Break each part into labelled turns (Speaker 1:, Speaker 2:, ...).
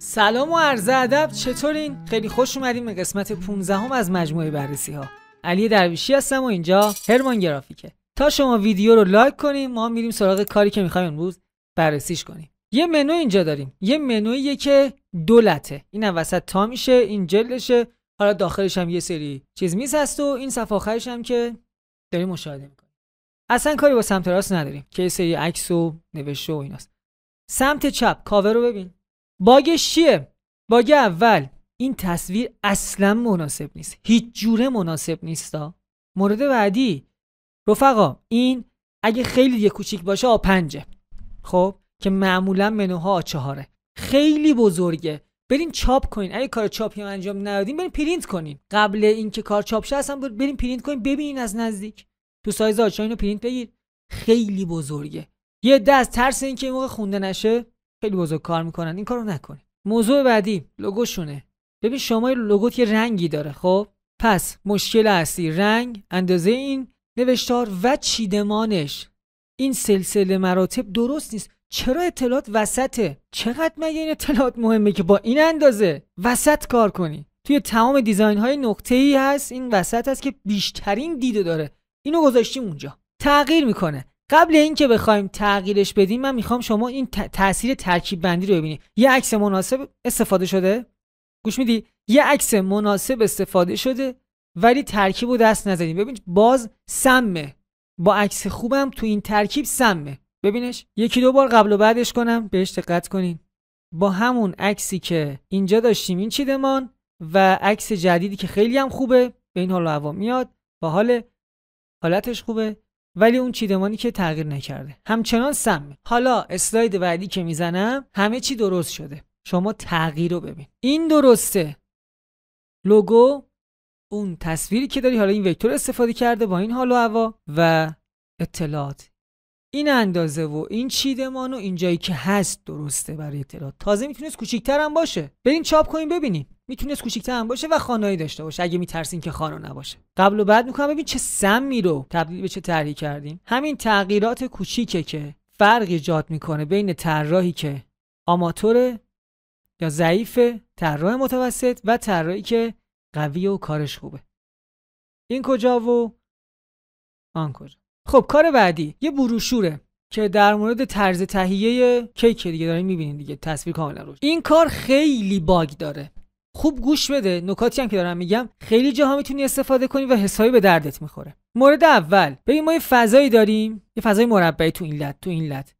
Speaker 1: سلام و عرض ادب چطورین خیلی خوش اومدیم به قسمت 15 هم از مجموعه بررسی ها علی درویشی هستم و اینجا هرمان گرافیکه تا شما ویدیو رو لایک کنیم ما میریم سراغ کاری که میخوایم امروز بررسیش کنیم یه منو اینجا داریم یه منویه که دولته این هم وسط تا میشه این جلشه حالا داخلش هم یه سری چیز میز هست و این صفحه آخرش هم که داریم مشاهده میکنیم اصلا کاری با سمت راست نداریم که یه سری عکس و نوشته و ایناست سمت چپ کاور رو ببین باگش چیه باگ اول این تصویر اصلا مناسب نیست هیچ جوره مناسب نیستا مورد بعدی رفقا این اگه خیلی دیگه کوچیک باشه آ پنجه خب که معمولا منوها آ چهاره خیلی بزرگه برین چاپ کنین اگه کار چاپی هم انجام ندادین برین پرینت کنین قبل اینکه کار چاپ شه اصلا برین پرینت کنین ببینین از نزدیک تو سایز آچا اینو پرینت بگیر خیلی بزرگه یه دست ترس اینکه این موقع خونده نشه خیلی بزرگ کار میکنن این کارو نکنید موضوع بعدی لوگوشونه ببین شما لوگوت یه رنگی داره خب پس مشکل اصلی رنگ اندازه این نوشتار و چیدمانش این سلسله مراتب درست نیست چرا اطلاعات وسطه چقدر مگه این اطلاعات مهمه که با این اندازه وسط کار کنی توی تمام دیزاین های نقطه ای هست این وسط هست که بیشترین دیده داره اینو گذاشتیم اونجا تغییر میکنه قبل اینکه بخوایم تغییرش بدیم من میخوام شما این تاثیر ترکیب بندی رو ببینید یه عکس مناسب استفاده شده گوش میدی یه عکس مناسب استفاده شده ولی ترکیب رو دست نزدیم ببین باز سمه با عکس خوبم تو این ترکیب سمه ببینش یکی دو بار قبل و بعدش کنم بهش دقت کنین با همون عکسی که اینجا داشتیم این چیدمان و عکس جدیدی که خیلی هم خوبه به این حال هوا میاد با حال حالتش خوبه ولی اون چیدمانی که تغییر نکرده همچنان سمه حالا اسلاید بعدی که میزنم همه چی درست شده شما تغییر رو ببین این درسته لوگو اون تصویری که داری حالا این وکتور استفاده کرده با این حال و هوا و اطلاعات این اندازه و این چیدمان و این که هست درسته برای اطلاعات تازه میتونست کوچیک‌تر هم باشه برین چاپ کنیم ببینیم میتونست کوچیک‌تر هم باشه و خانایی داشته باشه اگه میترسین که خانو نباشه قبل و بعد میکنم ببین چه سمی رو تبدیل به چه طرحی کردیم همین تغییرات کوچیکه که فرق ایجاد میکنه بین طراحی که آماتور یا ضعیف طراح متوسط و طراحی که قوی و کارش خوبه این کجا و آن کجا خب کار بعدی یه بروشوره که در مورد طرز تهیه کیک دیگه دارین میبینین دیگه تصویر کاملا روش این کار خیلی باگ داره خوب گوش بده نکاتی هم که دارم میگم خیلی جاها میتونی استفاده کنی و حسابی به دردت میخوره مورد اول ببین ما یه فضایی داریم یه فضای مربعی تو این لد تو این لد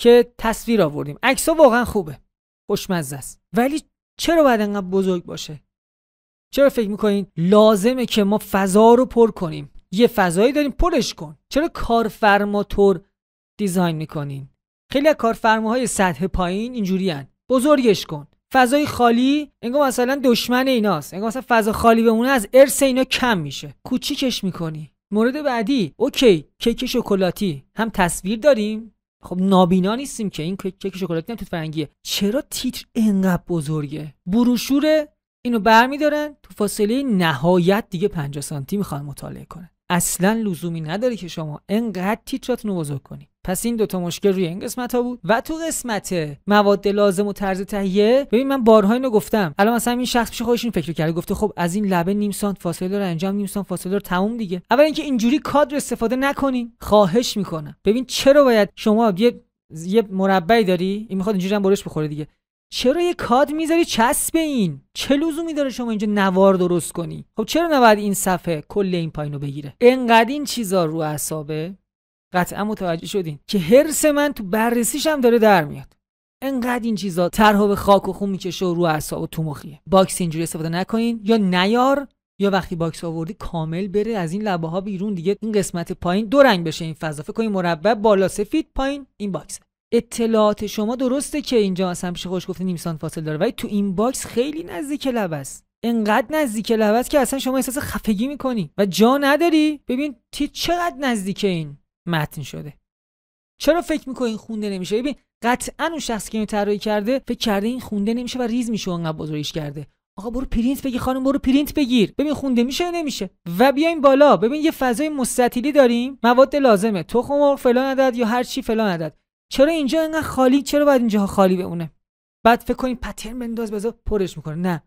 Speaker 1: که تصویر آوردیم ها واقعا خوبه خوشمزه است ولی چرا باید انقدر بزرگ باشه چرا فکر میکنین لازمه که ما فضا رو پر کنیم یه فضایی داریم پرش کن چرا کارفرما دیزاین میکنین خیلی از کارفرماهای سطح پایین اینجوریان بزرگش کن فضای خالی انگار مثلا دشمن ایناست انگار مثلا فضا خالی بمونه از ارث اینا کم میشه کوچیکش میکنی مورد بعدی اوکی کیک شکلاتی هم تصویر داریم خب نابینا نیستیم که این کیک شکلاتی هم تو فرنگیه چرا تیتر انقدر بزرگه بروشوره اینو برمیدارن تو فاصله نهایت دیگه 50 سانتی میخوان مطالعه کنه اصلا لزومی نداره که شما انقدر تیتراتون رو بزرگ کنی پس این دوتا مشکل روی این قسمت ها بود و تو قسمت مواد لازم و طرز تهیه ببین من بارها اینو گفتم الان مثلا این شخص پیش خودش این فکر کرده گفته خب از این لبه نیم سانت فاصله داره انجام نیم سانت فاصله داره تموم دیگه اول اینکه اینجوری کادر استفاده نکنین خواهش میکنم ببین چرا باید شما یه یه مربعی داری این میخواد اینجوری هم برش بخوره دیگه چرا یه کاد میذاری چسب این چه لزومی داره شما اینجا نوار درست کنی خب چرا نباید این صفحه کل این پایینو بگیره انقدر این چیزا رو اعصابه قطعا متوجه شدین که حرس من تو بررسیش هم داره در میاد انقدر این چیزا طرح به خاک و خون میکشه و رو اعصاب و تو مخیه باکس اینجوری استفاده نکنین یا نیار یا وقتی باکس آوردی کامل بره از این لبه ها بیرون دیگه این قسمت پایین دو رنگ بشه این فضا فکر کنید مربع بالا سفید پایین این باکس. اطلاعات شما درسته که اینجا اصلا پیش خوش گفته نیم سانت فاصله داره ولی تو این باکس خیلی نزدیک لب است انقدر نزدیک لب است که اصلا شما احساس خفگی میکنی و جا نداری ببین تی چقدر نزدیک این متن شده چرا فکر میکنی این خونده نمیشه ببین قطعا اون شخصی که اینو طراحی کرده فکر کرده این خونده نمیشه و ریز میشه اونقدر بزرگش کرده آقا برو پرینت بگیر خانم برو پرینت بگیر ببین خونده میشه یا نمیشه و بیایم بالا ببین یه فضای مستطیلی داریم مواد لازمه تخم مرغ فلان عدد یا هر چی فلان عدد چرا اینجا اینقدر خالی چرا باید اینجا خالی بمونه بعد فکر کنید پترن بنداز بذار پرش میکنه نه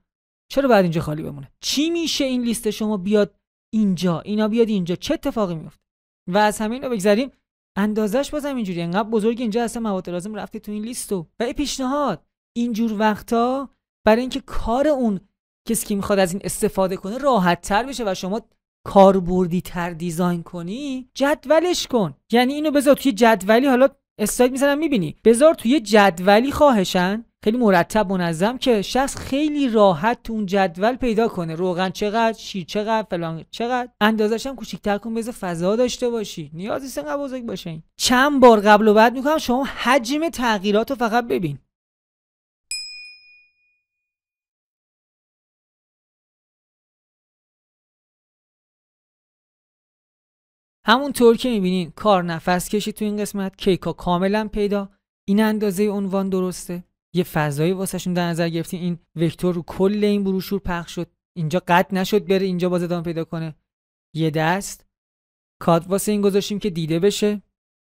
Speaker 1: چرا باید اینجا خالی بمونه چی میشه این لیست شما بیاد اینجا اینا بیاد اینجا چه اتفاقی میفته و از همین رو بگذریم اندازش بازم اینجوری انقدر بزرگ اینجا هست، مواد لازم رفته تو این لیستو و ای پیشنهاد اینجور وقتا برای اینکه کار اون کسی که میخواد از این استفاده کنه راحت تر بشه و شما کاربردی تر دیزاین کنی جدولش کن یعنی اینو بذار توی جدولی حالا استاید میزنم میبینی بذار توی جدولی خواهشن خیلی مرتب منظم که شخص خیلی راحت تو اون جدول پیدا کنه روغن چقدر شیر چقدر فلان چقدر اندازش هم کوچیک‌تر کن بذار فضا داشته باشی نیازی نیست بزرگ باشه چند بار قبل و بعد میکنم شما حجم تغییرات رو فقط ببین همونطور که میبینین کار نفس کشی تو این قسمت کیکا کاملا پیدا این اندازه عنوان درسته یه فضایی واسهشون در نظر گرفتیم این وکتور رو کل این بروشور پخش شد اینجا قطع نشد بره اینجا باز ادامه پیدا کنه یه دست کاد واسه این گذاشتیم که دیده بشه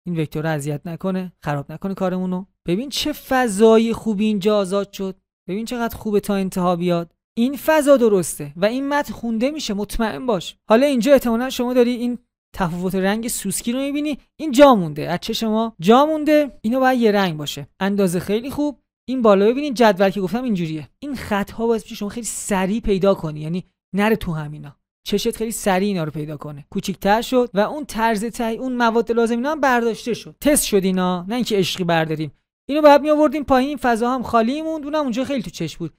Speaker 1: این وکتور رو اذیت نکنه خراب نکنه کارمونو ببین چه فضایی خوبی اینجا آزاد شد ببین چقدر خوبه تا انتها بیاد این فضا درسته و این متن خونده میشه مطمئن باش حالا اینجا احتمالا شما داری این تفاوت رنگ سوسکی رو میبینی این جا مونده از چه شما جا مونده اینو باید یه رنگ باشه اندازه خیلی خوب این بالا ببینید جدول که گفتم اینجوریه این خط ها باعث میشه شما خیلی سریع پیدا کنی یعنی نره تو همینا چشت خیلی سریع اینا رو پیدا کنه کوچیکتر شد و اون طرز تهی اون مواد لازم اینا هم برداشته شد تست شد اینا نه اینکه عشقی برداریم اینو بعد می آوردیم پایین فضا هم خالی موند اونم اونجا خیلی تو چش بود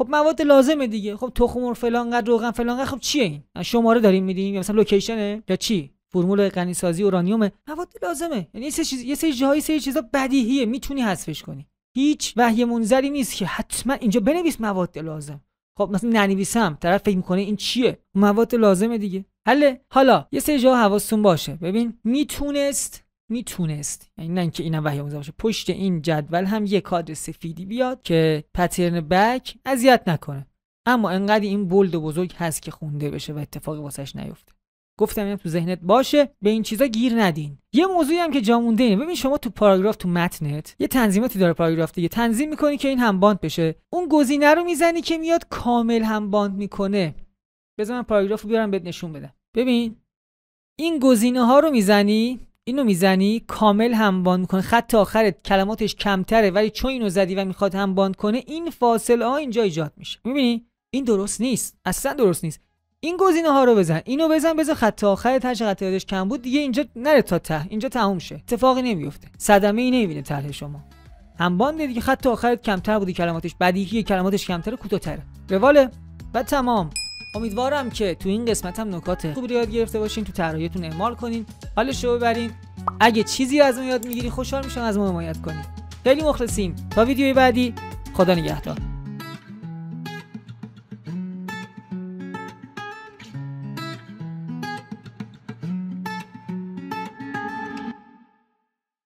Speaker 1: خب مواد لازمه دیگه خب تخم مرغ فلان قد روغن فلان خب چیه این شماره داریم میدیم یا مثلا لوکیشنه یا چی فرمول غنی سازی اورانیوم مواد لازمه یعنی یه سری چیز یه سری جایی سری چیزا بدیهیه میتونی حذفش کنی هیچ وحی منظری نیست که حتما اینجا بنویس مواد لازم خب مثلا ننویسم طرف فکر میکنه این چیه مواد لازمه دیگه حله حالا یه سری جا حواستون باشه ببین میتونست میتونست یعنی نه اینکه اینم وحی آموزه باشه پشت این جدول هم یه کادر سفیدی بیاد که پترن بک اذیت نکنه اما انقدر این بلد و بزرگ هست که خونده بشه و اتفاقی واسش نیفته گفتم اینم تو ذهنت باشه به این چیزا گیر ندین یه موضوعی هم که جامونده اینه ببین شما تو پاراگراف تو متنت یه تنظیماتی داره پاراگراف دیگه تنظیم میکنی که این هم باند بشه اون گزینه رو میزنی که میاد کامل هم باند میکنه بذار من پاراگراف رو بیارم بهت نشون بدم ببین این گزینه ها رو میزنی اینو میزنی کامل هم باند میکنه خط آخرت کلماتش کمتره ولی چون اینو زدی و میخواد هم باند کنه این فاصله ها اینجا ایجاد میشه میبینی این درست نیست اصلا درست نیست این گزینه ها رو بزن اینو بزن بزن خط آخر هر خط کم بود دیگه اینجا نره تا ته اینجا تموم شه اتفاقی نمیفته صدمه ای نمیبینه طرح شما هم دیگه خط آخرت کمتر بودی کلماتش بدیهی کلماتش کمتر کوتاه‌تر رواله و تمام امیدوارم که تو این قسمت هم نکات خوب یاد گرفته باشین تو طراحیتون اعمال کنین حال شو ببرین اگه چیزی از اون یاد میگیری خوشحال میشم از ما حمایت کنین خیلی مخلصیم تا ویدیوی بعدی خدا نگهدار